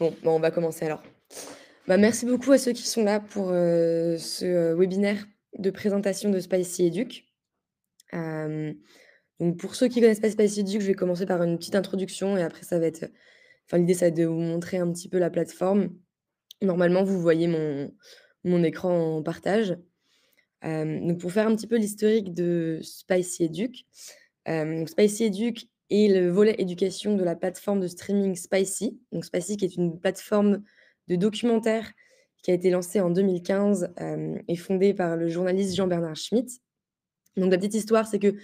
Bon, bah, on va commencer alors. Bah, merci beaucoup à ceux qui sont là pour euh, ce euh, webinaire de présentation de Spicy Educ. Euh, donc pour ceux qui connaissent pas Spicy Educ, je vais commencer par une petite introduction et après ça va être. Enfin, l'idée, ça va être de vous montrer un petit peu la plateforme. Normalement, vous voyez mon, écran en partage. donc pour faire un petit peu l'historique de Spicy Educ, donc Spicy Educ et le volet éducation de la plateforme de streaming Spicy. Donc Spicy qui est une plateforme de documentaires qui a été lancée en 2015 euh, et fondée par le journaliste Jean-Bernard Schmitt. Donc la petite histoire, c'est que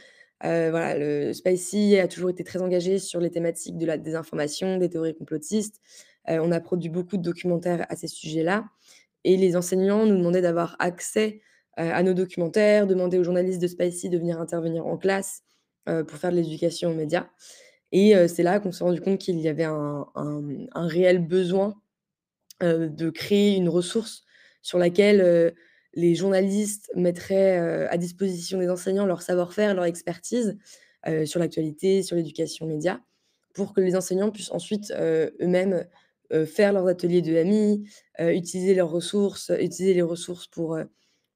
euh, Spicy a toujours été très engagé sur les thématiques de la désinformation, des théories complotistes. Euh, on a produit beaucoup de documentaires à ces sujets-là. Et les enseignants nous demandaient d'avoir accès à nos documentaires, demandaient aux journalistes de Spicy de venir intervenir en classe euh, pour faire de l'éducation aux médias. Et euh, c'est là qu'on s'est rendu compte qu'il y avait un, réel besoin euh, de créer une ressource sur laquelle les journalistes mettraient à disposition des enseignants leur savoir-faire, leur expertise sur l'actualité, sur l'éducation médias, pour que les enseignants puissent ensuite eux-mêmes faire leurs ateliers de amis, utiliser leurs ressources, utiliser les ressources pour,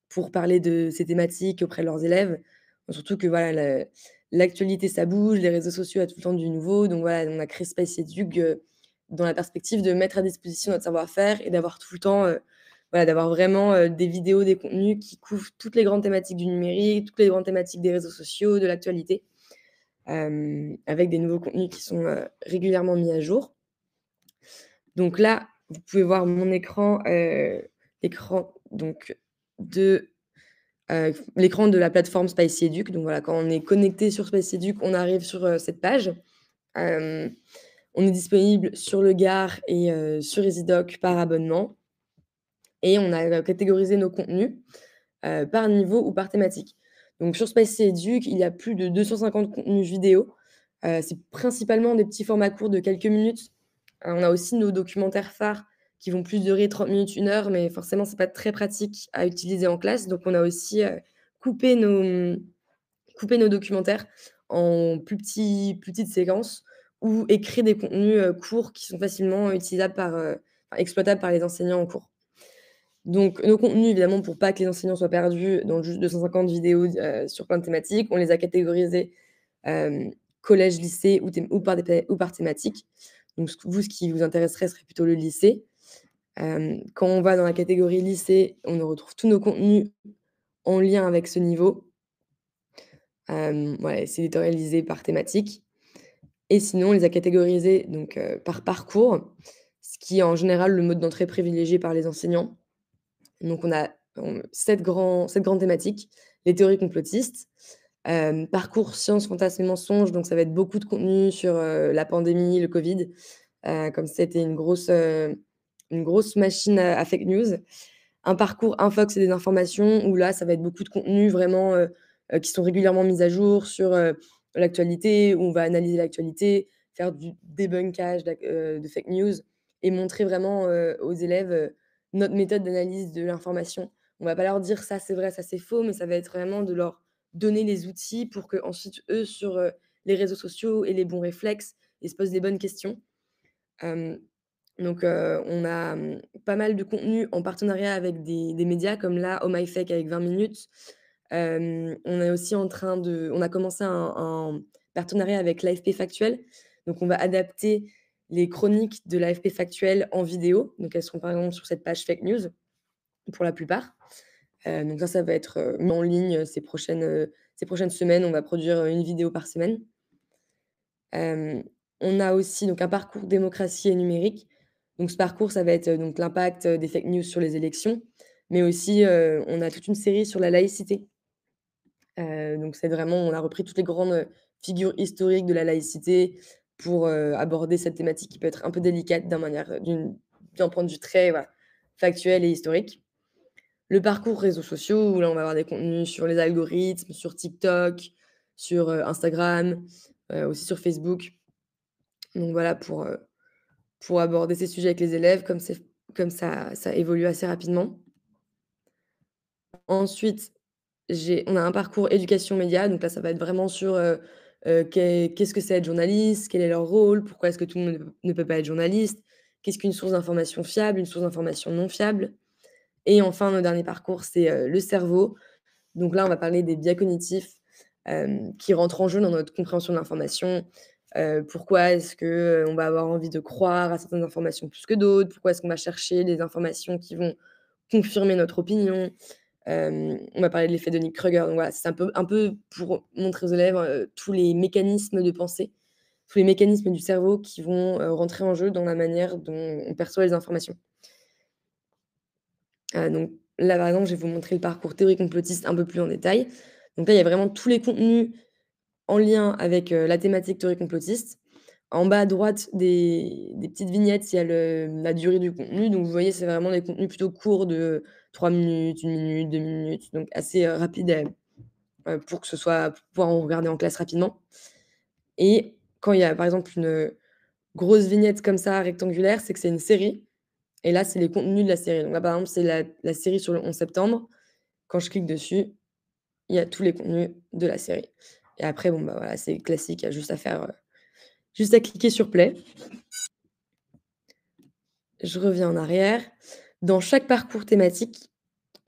pour parler de ces thématiques auprès de leurs élèves. Surtout que voilà, l'actualité, ça bouge, les réseaux sociaux, a tout le temps du nouveau. Donc voilà, on a créé Space Educ dans la perspective de mettre à disposition notre savoir-faire et d'avoir tout le temps, euh, voilà, d'avoir vraiment euh, des vidéos, des contenus qui couvrent toutes les grandes thématiques du numérique, toutes les grandes thématiques des réseaux sociaux, de l'actualité, euh, avec des nouveaux contenus qui sont régulièrement mis à jour. Donc là, vous pouvez voir mon écran, l'écran donc de euh, l'écran de la plateforme Spicy Educ. Donc voilà, quand on est connecté sur Spicy Educ, on arrive sur euh, cette page. Euh, on est disponible sur le Gard et sur EasyDoc par abonnement. Et on a catégorisé nos contenus par niveau ou par thématique. Donc sur Spicy Educ, il y a plus de 250 contenus vidéo. c'est principalement des petits formats courts de quelques minutes. on a aussi nos documentaires phares qui vont plus durer 30 minutes, 1 heure, mais forcément, c'est pas très pratique à utiliser en classe. Donc, on a aussi euh, coupé, nos, mm, coupé nos documentaires en plus, petits, petites séquences ou écrit des contenus euh, courts qui sont facilement utilisables par, euh, exploitables par les enseignants en cours. Donc, nos contenus, évidemment, pour pas que les enseignants soient perdus dans juste 250 vidéos sur plein de thématiques, on les a catégorisés collège, lycée ou, par ou par thématique. Donc, vous, ce qui vous intéresserait serait plutôt le lycée quand on va dans la catégorie lycée, on retrouve tous nos contenus en lien avec ce niveau. voilà, c'est éditorialisé par thématique. Et sinon, on les a catégorisés donc, par parcours, ce qui est en général le mode d'entrée privilégié par les enseignants. Donc on a sept, grands, grandes thématiques, les théories complotistes, parcours sciences, fantasmes et mensonges, donc ça va être beaucoup de contenu sur la pandémie, le Covid, comme c'était une grosse une grosse machine à, fake news. Un parcours infox et des informations, où là, ça va être beaucoup de contenus vraiment euh, euh, qui sont régulièrement mis à jour sur euh, l'actualité, où on va analyser l'actualité, faire du débunkage de fake news et montrer vraiment aux élèves notre méthode d'analyse de l'information. On va pas leur dire ça c'est vrai, ça c'est faux, mais ça va être vraiment de leur donner les outils pour qu'ensuite, eux sur les réseaux sociaux aient les bons réflexes et se posent des bonnes questions. Donc, on a, mmh, pas mal de contenu en partenariat avec des médias comme là, Oh My Fake avec 20 minutes. on est aussi en train de on a commencé un partenariat avec l'AFP Factuel. Donc on va adapter les chroniques de l'AFP Factuel en vidéo. Donc elles seront par exemple sur cette page fake news, pour la plupart. donc ça, ça va être, mis en ligne, ces prochaines, semaines. On va produire, une vidéo par semaine. on a aussi donc un parcours démocratie et numérique. Donc ce parcours, ça va être euh, donc l'impact euh, des fake news sur les élections, mais aussi euh, on a toute une série sur la laïcité. donc c'est vraiment, on a repris toutes les grandes figures historiques de la laïcité pour aborder cette thématique qui peut être un peu délicate d'un manière, d'un point de vue très factuel et historique le parcours réseaux sociaux, où là on va avoir des contenus sur les algorithmes, sur TikTok, sur Instagram, aussi sur Facebook. Donc voilà pour, pour aborder ces sujets avec les élèves, comme, ça, ça évolue assez rapidement. Ensuite, on a un parcours éducation-média, donc là, ça va être vraiment sur euh, euh, qu'est-ce que c'est être journaliste, quel est leur rôle, pourquoi est-ce que tout le monde ne peut pas être journaliste, qu'est-ce qu'une source d'information fiable, une source d'information non fiable. Et enfin, notre dernier parcours, c'est euh, le cerveau. Donc là, on va parler des biais cognitifs qui rentrent en jeu dans notre compréhension de l'information, pourquoi est-ce qu'on on va avoir envie de croire à certaines informations plus que d'autres Pourquoi est-ce qu'on va chercher des informations qui vont confirmer notre opinion On va parler de l'effet de Nick Kruger. Donc voilà, c'est un peu, un peu pour montrer aux élèves tous les mécanismes de pensée, tous les mécanismes du cerveau qui vont rentrer en jeu dans la manière dont on perçoit les informations. donc là, par exemple, je vais vous montrer le parcours théorie complotiste un peu plus en détail. Donc là, il y a vraiment tous les contenus en lien avec euh, la thématique théorie complotiste. En bas à droite des, petites vignettes, il y a la durée du contenu. Donc vous voyez, c'est vraiment des contenus plutôt courts de 3 minutes, 1 minute, 2 minutes, donc assez euh, rapide euh, pour que ce soit pour pouvoir en regarder en classe rapidement. Et quand il y a par exemple une grosse vignette comme ça rectangulaire, c'est que c'est une série. Et là, c'est les contenus de la série. Donc là, par exemple, c'est la, la série sur le 11 septembre. Quand je clique dessus, il y a tous les contenus de la série. Et après, bon, bah voilà, c'est classique, a juste à faire, euh, juste à cliquer sur play. Je reviens en arrière. Dans chaque parcours thématique,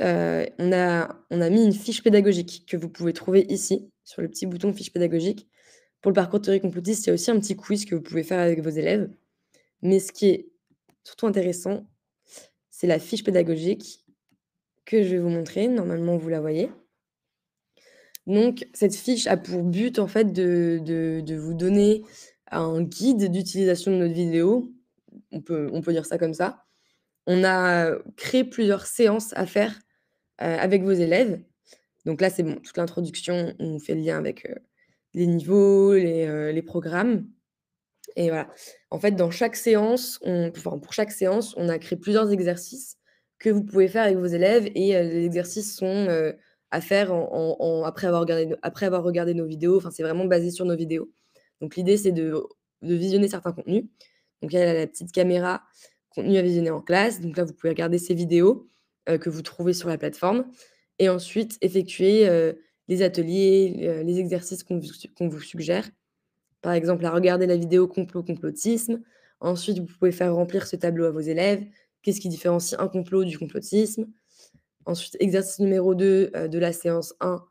euh, on, a, on a mis une fiche pédagogique que vous pouvez trouver ici, sur le petit bouton fiche pédagogique. Pour le parcours théorie complotiste, il y a aussi un petit quiz que vous pouvez faire avec vos élèves. Mais ce qui est surtout intéressant, c'est la fiche pédagogique que je vais vous montrer. Normalement, vous la voyez. Donc, cette fiche a pour but, en fait, de, vous donner un guide d'utilisation de notre vidéo. On peut, on peut dire ça comme ça. On a créé plusieurs séances à faire euh, avec vos élèves. Donc là, c'est bon, toute l'introduction, on fait le lien avec euh, les niveaux, euh, les, programmes. Et voilà. En fait, dans chaque séance, pour chaque séance, on a créé plusieurs exercices que vous pouvez faire avec vos élèves et les exercices sont à faire après, avoir regardé, après avoir regardé nos vidéos. Enfin, c'est vraiment basé sur nos vidéos. Donc, l'idée, c'est de, visionner certains contenus. Donc, y a la petite caméra contenu à visionner en classe. Donc, là, vous pouvez regarder ces vidéos euh, que vous trouvez sur la plateforme et ensuite effectuer euh, les ateliers, les exercices qu'on vous, vous, suggère. Par exemple, à regarder la vidéo complot-complotisme. Ensuite, vous pouvez faire remplir ce tableau à vos élèves. Qu'est-ce qui différencie un complot du complotisme Ensuite, exercice numéro 2 euh, de la séance 1,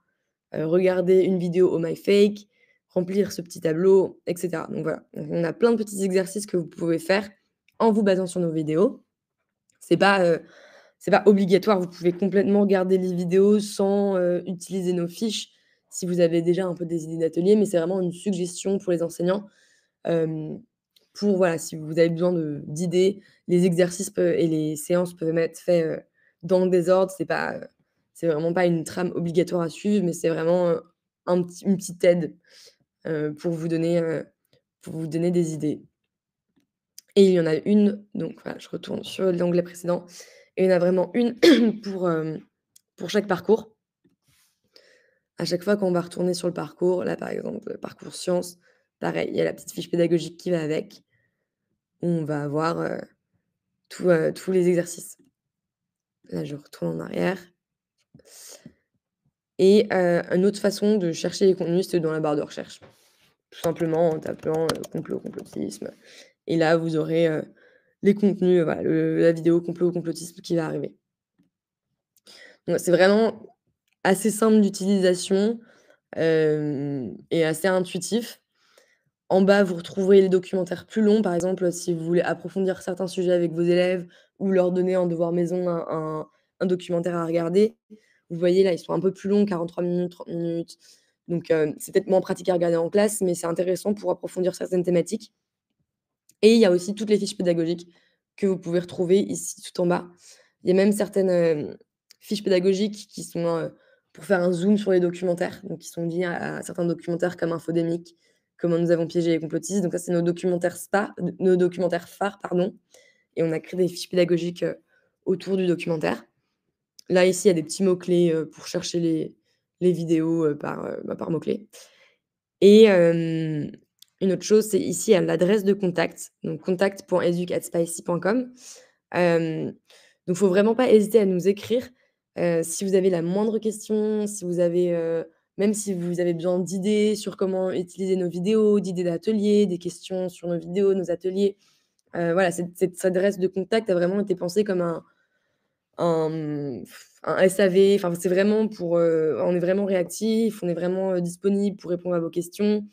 euh, regarder une vidéo au oh MyFake, remplir ce petit tableau, etc. Donc voilà, on a plein de petits exercices que vous pouvez faire en vous basant sur nos vidéos. C'est pas euh, pas obligatoire, vous pouvez complètement regarder les vidéos sans utiliser nos fiches si vous avez déjà un peu des idées d'atelier, mais c'est vraiment une suggestion pour les enseignants. pour voilà, si vous avez besoin d'idées, les exercices et les séances peuvent être faits dans le désordre. C'est pas, euh, c'est vraiment pas une trame obligatoire à suivre, mais c'est vraiment euh, un petit, une petite aide euh, pour vous donner, pour vous donner des idées. Et il y en a une, donc voilà, je retourne sur l'anglais précédent, et il y en a vraiment une pour, pour chaque parcours. À chaque fois qu'on va retourner sur le parcours, là par exemple, le parcours science, pareil, il y a la petite fiche pédagogique qui va avec, on va avoir tous les exercices. Là, je retourne en arrière. Et une autre façon de chercher les contenus, c'est dans la barre de recherche. Tout simplement en tapant complot, complotisme. Et là, vous aurez les contenus, la vidéo complot, complotisme qui va arriver. c'est vraiment assez simple d'utilisation et assez intuitif. En bas, vous retrouverez les documentaires plus longs, par exemple, si vous voulez approfondir certains sujets avec vos élèves, ou leur donner en devoir maison un, documentaire à regarder. Vous voyez, là, ils sont un peu plus longs, 43 minutes, 30 minutes. Donc, euh, c'est peut-être moins pratique à regarder en classe, mais c'est intéressant pour approfondir certaines thématiques. Et il y a aussi toutes les fiches pédagogiques que vous pouvez retrouver ici tout en bas. Il y a même certaines euh, fiches pédagogiques qui sont euh, pour faire un zoom sur les documentaires, donc qui sont liées à, certains documentaires comme Infodémique, Comment nous avons piégé les complotistes. Donc ça, c'est nos documentaires nos documentaires phares, pardon et on a créé des fiches pédagogiques euh, autour du documentaire. Là, ici, il y a des petits mots-clés euh, pour chercher les, les vidéos euh, par, bah, par mots-clés. Et une autre chose, c'est ici à l'adresse de contact, donc contact.educatspicy.com. donc, il ne faut vraiment pas hésiter à nous écrire si vous avez la moindre question, si vous avez, même si vous avez besoin d'idées sur comment utiliser nos vidéos, d'idées d'ateliers, des questions sur nos vidéos, nos ateliers, euh, voilà, cette, adresse de contact a vraiment été pensée comme un, SAV. Enfin, c'est vraiment pour. Euh, on est vraiment réactif, on est vraiment euh, disponible pour répondre à vos questions.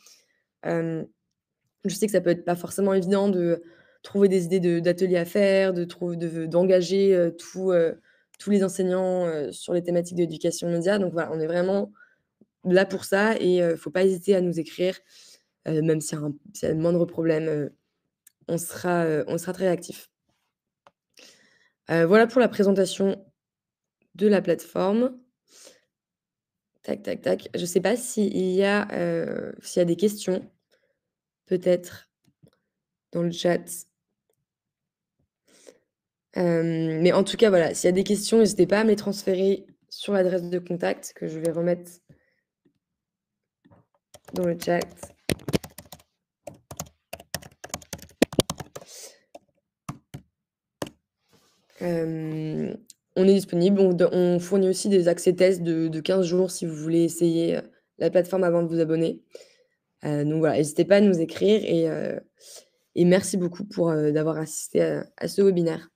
je sais que ça peut être pas forcément évident de trouver des idées d'ateliers à faire, de d'engager tous les enseignants sur les thématiques d'éducation média. Donc voilà, on est vraiment là pour ça et il ne faut pas hésiter à nous écrire, même s'il y si un moindre problème on sera, euh, on sera très actif. Euh, voilà pour la présentation de la plateforme. Tac, tac, tac. Je ne sais pas s'il y, a, euh, y a des questions, peut-être, dans le chat. mais en tout cas, voilà, s'il y a des questions, n'hésitez pas à me les transférer sur l'adresse de contact que je vais remettre dans le chat. Euh, on est disponible, on fournit aussi des accès tests de 15 jours si vous voulez essayer, euh, la plateforme avant de vous abonner. Euh, donc voilà, n'hésitez pas à nous écrire et merci beaucoup pour, d'avoir assisté à ce webinaire.